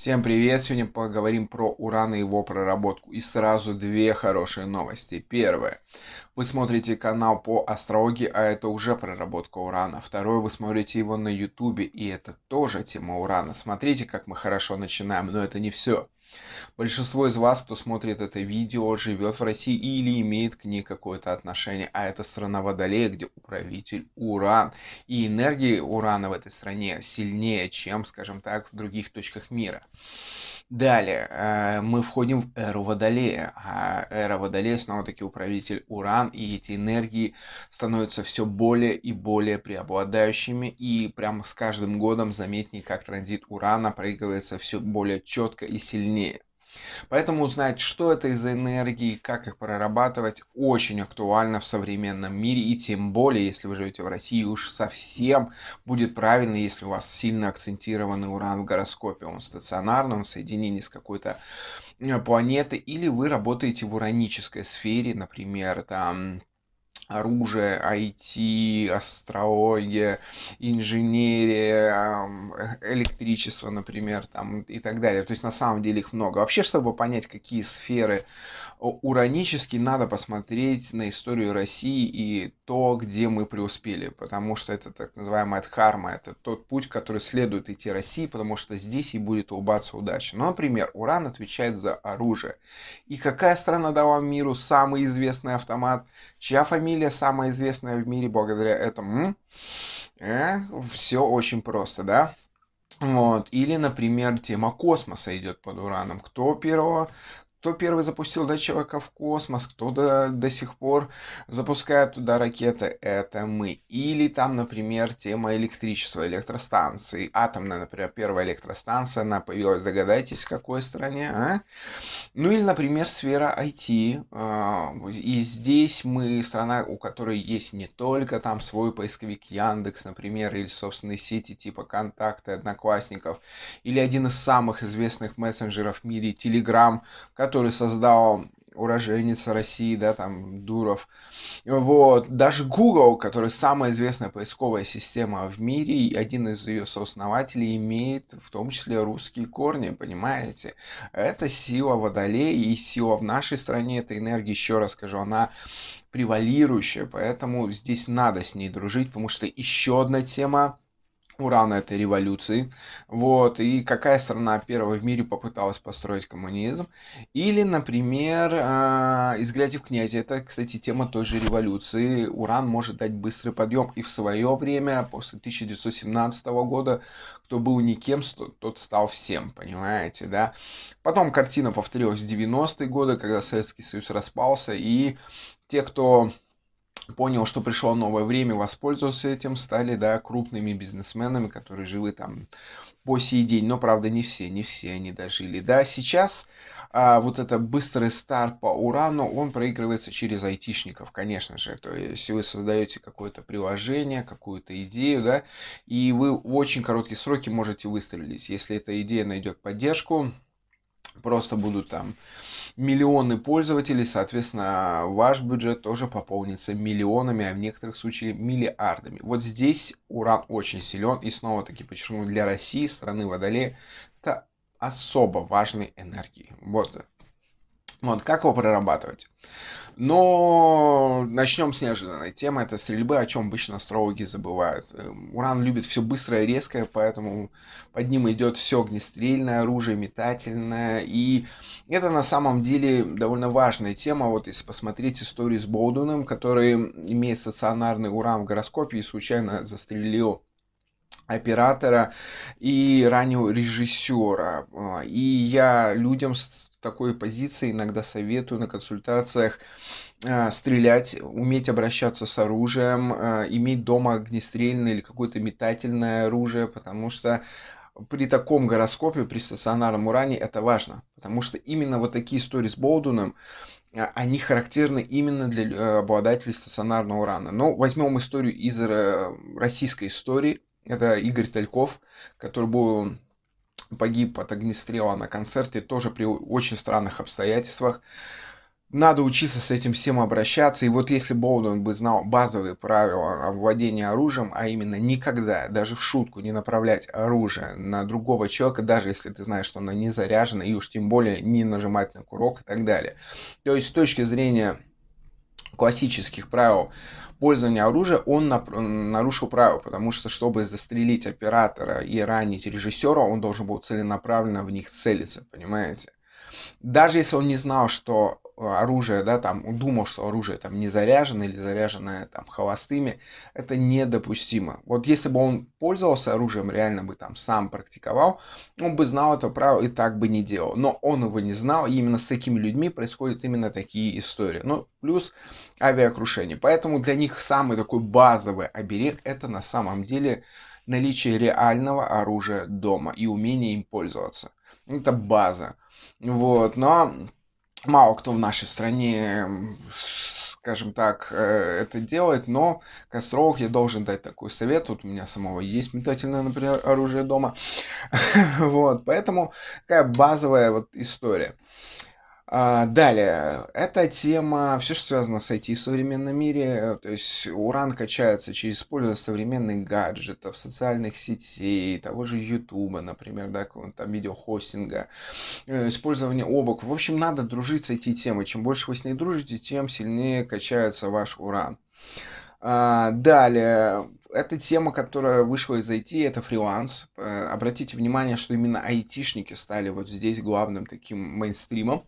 Всем привет! Сегодня поговорим про уран и его проработку. И сразу две хорошие новости. Первое. Вы смотрите канал по астрологии, а это уже проработка урана. Второе. Вы смотрите его на ютубе, и это тоже тема урана. Смотрите, как мы хорошо начинаем, но это не все. Большинство из вас, кто смотрит это видео, живет в России или имеет к ней какое-то отношение, а это страна Водолея, где управитель Уран. И энергии Урана в этой стране сильнее, чем, скажем так, в других точках мира. Далее, э, мы входим в эру Водолея, а эра Водолея снова-таки управитель Уран, и эти энергии становятся все более и более преобладающими, и прямо с каждым годом заметнее, как транзит Урана проигрывается все более четко и сильнее сильнее. Поэтому узнать, что это из за энергии, как их прорабатывать, очень актуально в современном мире. И тем более, если вы живете в России, уж совсем будет правильно, если у вас сильно акцентированный уран в гороскопе. Он стационарный, он в соединении с какой-то э, планетой. Или вы работаете в уранической сфере, например, там оружие, IT, астрология, инженерия, электричество, например, там, и так далее. То есть на самом деле их много. Вообще, чтобы понять, какие сферы уранически, надо посмотреть на историю России и то, где мы преуспели, потому что это так называемая дхарма, это тот путь, который следует идти России, потому что здесь и будет улыбаться удача. Ну, например, уран отвечает за оружие. И какая страна дала миру самый известный автомат, чья фамилия фамилия самая известная в мире благодаря этому. Э, все очень просто, да? Вот. Или, например, тема космоса идет под ураном. Кто первого, кто первый запустил да, человека в космос, кто до, до сих пор запускает туда ракеты, это мы. Или там, например, тема электричества, электростанции, атомная, например, первая электростанция, она появилась, догадайтесь, в какой стране, а? Ну или, например, сфера IT, а, и здесь мы страна, у которой есть не только там свой поисковик Яндекс, например, или собственные сети типа Контакты, Одноклассников, или один из самых известных мессенджеров в мире, Telegram, который который создал уроженец России, да, там, Дуров. Вот, даже Google, который самая известная поисковая система в мире, и один из ее сооснователей имеет в том числе русские корни, понимаете? Это сила Водолея и сила в нашей стране, эта энергия, еще раз скажу, она превалирующая, поэтому здесь надо с ней дружить, потому что еще одна тема, урана этой революции, вот, и какая страна первая в мире попыталась построить коммунизм, или, например, а, из грязи в князи, это, кстати, тема той же революции, уран может дать быстрый подъем, и в свое время, после 1917 года, кто был никем, тот стал всем, понимаете, да, потом картина повторилась в 90-е годы, когда Советский Союз распался, и те, кто понял, что пришло новое время, воспользовался этим, стали, да, крупными бизнесменами, которые живы там по сей день. Но, правда, не все, не все они дожили. Да, сейчас а, вот это быстрый старт по урану, он проигрывается через айтишников, конечно же. То есть вы создаете какое-то приложение, какую-то идею, да, и вы в очень короткие сроки можете выстрелить. Если эта идея найдет поддержку, просто будут там миллионы пользователей, соответственно, ваш бюджет тоже пополнится миллионами, а в некоторых случаях миллиардами. Вот здесь уран очень силен, и снова-таки подчеркну, для России, страны Водолея, это особо важной энергии. Вот ну, вот, как его прорабатывать? Но начнем с неожиданной темы. Это стрельбы, о чем обычно астрологи забывают. Эм, уран любит все быстрое и резкое, поэтому под ним идет все огнестрельное оружие, метательное. И это на самом деле довольно важная тема. Вот если посмотреть историю с Болдуном, который имеет стационарный уран в гороскопе и случайно застрелил оператора и раннего режиссера. А, и я людям с такой позиции иногда советую на консультациях а, стрелять, уметь обращаться с оружием, а, иметь дома огнестрельное или какое-то метательное оружие, потому что при таком гороскопе, при стационарном уране это важно, потому что именно вот такие истории с Болдуном, они характерны именно для обладателей стационарного урана. Но возьмем историю из э, российской истории, это Игорь Тальков, который был погиб от огнестрела на концерте, тоже при очень странных обстоятельствах. Надо учиться с этим всем обращаться. И вот если Болдуин бы знал базовые правила владения оружием, а именно никогда, даже в шутку, не направлять оружие на другого человека, даже если ты знаешь, что оно не заряжено, и уж тем более не нажимать на курок и так далее. То есть с точки зрения классических правил пользования оружия он нарушил правила, потому что, чтобы застрелить оператора и ранить режиссера, он должен был целенаправленно в них целиться, понимаете? Даже если он не знал, что оружие, да, там думал, что оружие там не заряжено или заряженное там холостыми, это недопустимо. Вот если бы он пользовался оружием, реально бы там сам практиковал, он бы знал это правило и так бы не делал. Но он его не знал, и именно с такими людьми происходят именно такие истории. Ну, плюс авиакрушение. Поэтому для них самый такой базовый оберег это на самом деле наличие реального оружия дома и умение им пользоваться. Это база. Вот, но ну, а Мало кто в нашей стране, скажем так, э, это делает, но Костров, я должен дать такой совет. Тут у меня самого есть метательное, например, оружие дома. вот, поэтому такая базовая вот история. А, далее, эта тема, все, что связано с IT в современном мире, то есть уран качается через использование современных гаджетов, социальных сетей, того же Ютуба, например, да, какого там видеохостинга, э, использование облак. В общем, надо дружить с IT-темой. Чем больше вы с ней дружите, тем сильнее качается ваш уран. А, далее, эта тема, которая вышла из IT, это фриланс. Э, обратите внимание, что именно айтишники стали вот здесь главным таким мейнстримом.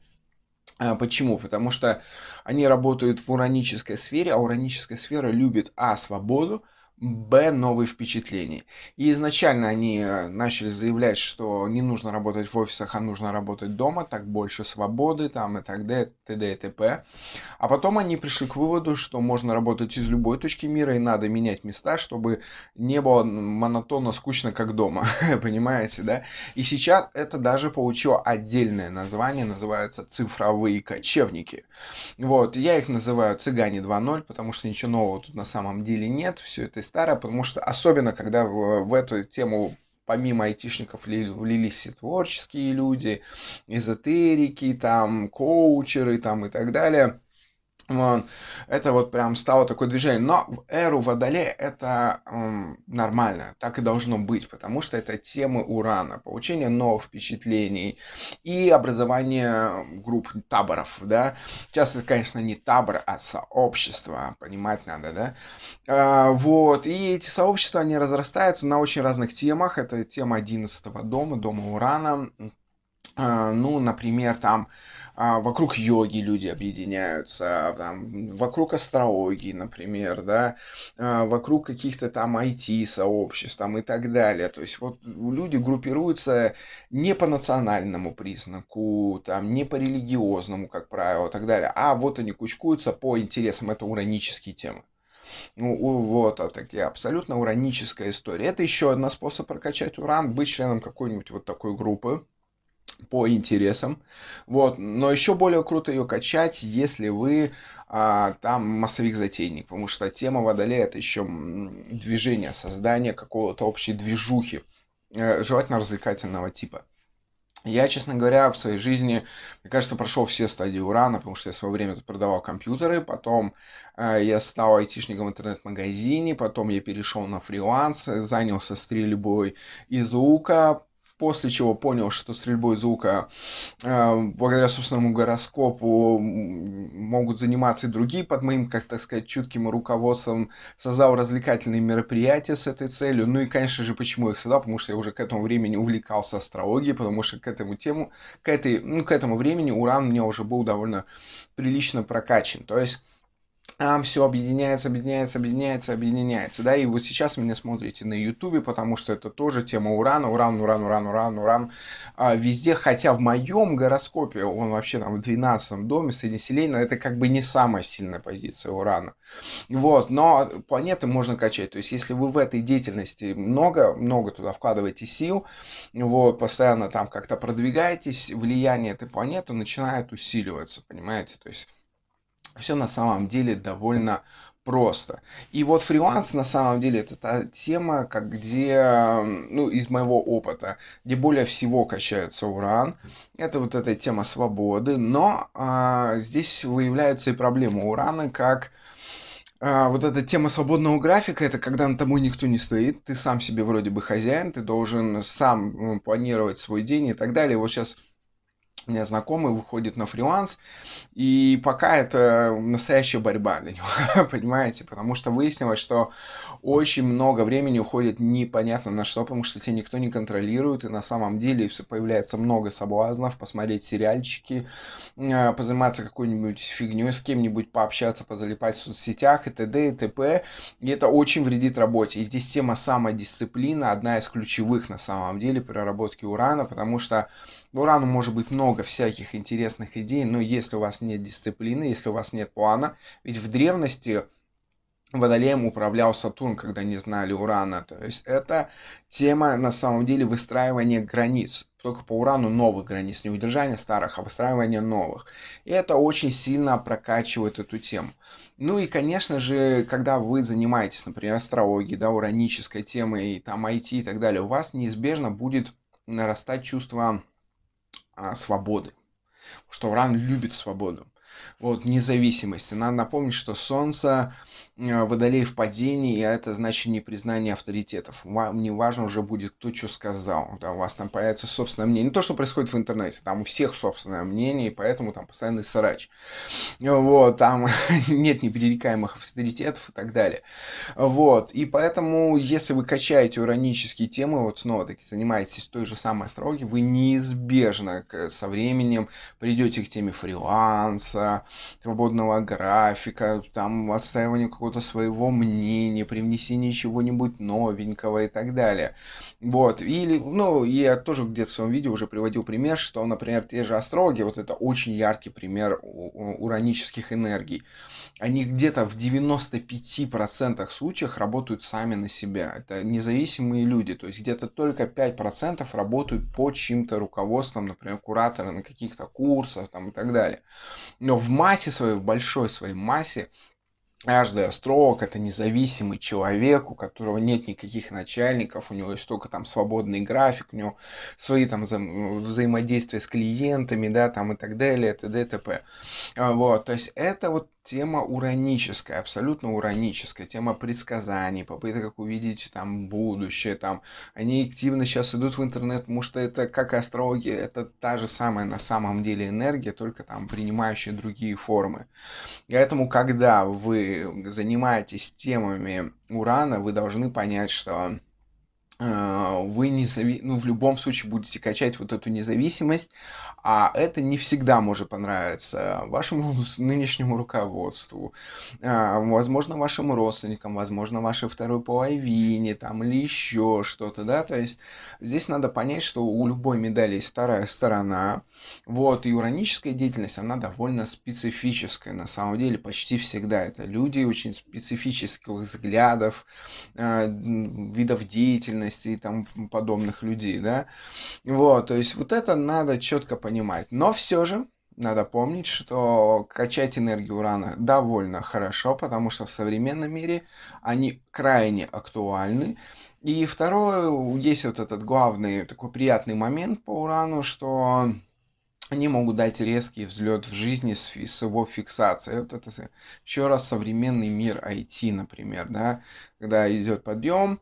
А, почему? Потому что они работают в уранической сфере, а ураническая сфера любит а. свободу, Б новые впечатления. И изначально они э, начали заявлять, что не нужно работать в офисах, а нужно работать дома, так больше свободы там и так далее, т.д. и т.п. А потом они пришли к выводу, что можно работать из любой точки мира и надо менять места, чтобы не было монотонно скучно, как дома. Понимаете, да? И сейчас это даже получило отдельное название, называется «Цифровые кочевники». Вот, я их называю «Цыгане 2.0», потому что ничего нового тут на самом деле нет, все это старое, потому что особенно, когда в, в эту тему помимо айтишников влились и творческие люди, эзотерики, там, коучеры там, и так далее. Вот. Это вот прям стало такое движение. Но в эру Водолея это эм, нормально, так и должно быть, потому что это темы Урана, получение новых впечатлений и образование групп таборов, да. Сейчас это, конечно, не табор, а сообщество, понимать надо, да. А, вот, и эти сообщества, они разрастаются на очень разных темах. Это тема 11 дома, дома Урана, а, ну, например, там а, вокруг йоги люди объединяются, а, там, вокруг астрологии, например, да, вокруг каких-то там IT-сообществ там, и так далее. То есть вот люди группируются не по национальному признаку, там, не по религиозному, как правило, и так далее, а вот они кучкуются по интересам, это уранические темы. Ну, вот, а такие абсолютно ураническая история. Это еще один способ прокачать уран, быть членом какой-нибудь вот такой группы по интересам. Вот. Но еще более круто ее качать, если вы а, там массовик-затейник, потому что тема Водолея это еще движение, создание какого-то общей движухи, э, желательно развлекательного типа. Я, честно говоря, в своей жизни, мне кажется, прошел все стадии урана, потому что я в свое время продавал компьютеры, потом э, я стал айтишником в интернет-магазине, потом я перешел на фриланс, занялся стрельбой из лука, после чего понял, что стрельбой из лука, а, благодаря собственному гороскопу, могут заниматься и другие под моим, как так сказать, чутким руководством, создал развлекательные мероприятия с этой целью. Ну и, конечно же, почему я их создал, потому что я уже к этому времени увлекался астрологией, потому что к этому тему, к этой, ну, к этому времени Уран мне уже был довольно прилично прокачан. То есть а все объединяется, объединяется, объединяется, объединяется, да, и вот сейчас меня смотрите на Ютубе, потому что это тоже тема Урана, Уран, Уран, Уран, Уран, Уран, а, везде, хотя в моем гороскопе он вообще там в 12 доме, среди селена, это как бы не самая сильная позиция Урана, вот, но планеты можно качать, то есть если вы в этой деятельности много, много туда вкладываете сил, вот, постоянно там как-то продвигаетесь, влияние этой планеты начинает усиливаться, понимаете, то есть все на самом деле довольно просто. И вот фриланс на самом деле это та тема, как где, ну, из моего опыта, где более всего качается уран. Это вот эта тема свободы, но а, здесь выявляются и проблемы урана, как а, вот эта тема свободного графика, это когда на тобой никто не стоит, ты сам себе вроде бы хозяин, ты должен сам планировать свой день и так далее. Вот сейчас у меня знакомый выходит на фриланс, и пока это настоящая борьба для него, понимаете, потому что выяснилось, что очень много времени уходит непонятно на что, потому что тебя никто не контролирует, и на самом деле появляется много соблазнов, посмотреть сериальчики, а, позаниматься какой-нибудь фигней с кем-нибудь, пообщаться, позалипать в соцсетях и т.д. и т.п. И это очень вредит работе. И здесь тема самодисциплина одна из ключевых на самом деле проработки урана, потому что в ну, Урану может быть много всяких интересных идей, но если у вас нет дисциплины, если у вас нет плана, ведь в древности Водолеем управлял Сатурн, когда не знали Урана. То есть это тема, на самом деле, выстраивания границ. Только по Урану новых границ, не удержание старых, а выстраивание новых. И это очень сильно прокачивает эту тему. Ну и, конечно же, когда вы занимаетесь, например, астрологией, да, уранической темой, и там IT и так далее, у вас неизбежно будет нарастать чувство а, свободы. что Уран любит свободу вот, независимости. Надо напомнить, что Солнце э, Водолей в падении, а это значит не признание авторитетов. Вам не важно уже будет кто что сказал. Да, у вас там появится собственное мнение. Не то, что происходит в интернете, там у всех собственное мнение, и поэтому там постоянный срач. Вот, там нет непререкаемых авторитетов и так далее. Вот, и поэтому, если вы качаете уранические темы, вот снова-таки занимаетесь той же самой астрологией, вы неизбежно со временем придете к теме фриланса, бизнеса, свободного графика, там отстаивания какого-то своего мнения, привнесения чего-нибудь новенького и так далее. Вот, или, ну, я тоже где-то в своем видео уже приводил пример, что, например, те же астрологи, вот это очень яркий пример уранических энергий, они где-то в 95% случаях работают сами на себя, это независимые люди, то есть где-то только 5% работают под чьим-то руководством, например, куратора на каких-то курсах там и так далее но в массе своей, в большой своей массе, Каждый астролог – это независимый человек, у которого нет никаких начальников, у него есть только там свободный график, у него свои там вза взаимодействия с клиентами, да, там и так далее, т.д. т.п. А, вот, то есть это вот тема ураническая, абсолютно ураническая, тема предсказаний, попыток увидеть там будущее, там, они активно сейчас идут в интернет, потому что это как астрологи, это та же самая на самом деле энергия, только там принимающая другие формы. Поэтому, когда вы занимаетесь темами Урана, вы должны понять, что а, вы незави... ну, в любом случае будете качать вот эту независимость, а это не всегда может понравиться вашему нынешнему руководству, а, возможно, вашим родственникам, возможно, вашей второй половине там или еще что-то, да, то есть здесь надо понять, что у любой медали есть вторая сторона, вот, и ураническая деятельность, она довольно специфическая, на самом деле, почти всегда это люди очень специфических взглядов, а, видов деятельности, деятельности и тому подобных людей, да. Вот, то есть вот это надо четко понимать. Но все же надо помнить, что качать энергию урана довольно хорошо, потому что в современном мире они крайне актуальны. И второе, есть вот этот главный такой приятный момент по урану, что они могут дать резкий взлет в жизни с, с его фиксацией. Вот это еще раз современный мир IT, например, да, когда идет подъем,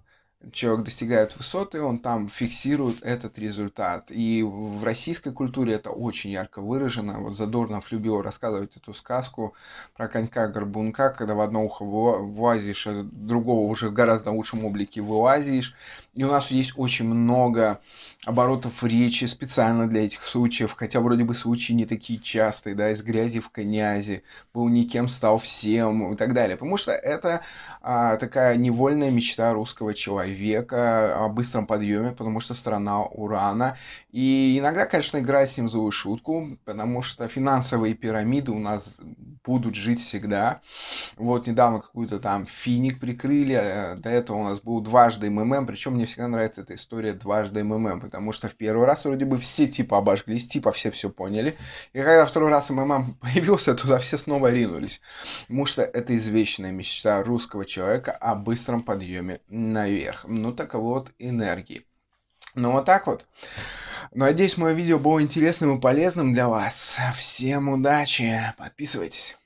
человек достигает высоты, он там фиксирует этот результат. И в российской культуре это очень ярко выражено. Вот Задорнов любил рассказывать эту сказку про конька-горбунка, когда в одно ухо влазишь, а другого уже в гораздо лучшем облике вылазишь. И у нас здесь очень много оборотов речи специально для этих случаев, хотя вроде бы случаи не такие частые, да, из грязи в конязи, был никем, стал всем и так далее. Потому что это а, такая невольная мечта русского человека века о быстром подъеме, потому что страна урана. И иногда, конечно, играю с ним злую шутку, потому что финансовые пирамиды у нас будут жить всегда. Вот недавно какую-то там финик прикрыли, э, до этого у нас был дважды МММ, причем мне всегда нравится эта история дважды МММ, потому что в первый раз вроде бы все типа обожглись, типа все все поняли, и когда второй раз МММ появился, туда все снова ринулись, потому что это извечная мечта русского человека о быстром подъеме наверх наших, ну так вот, энергии. Ну вот так вот. Ну, надеюсь, мое видео было интересным и полезным для вас. Всем удачи, подписывайтесь.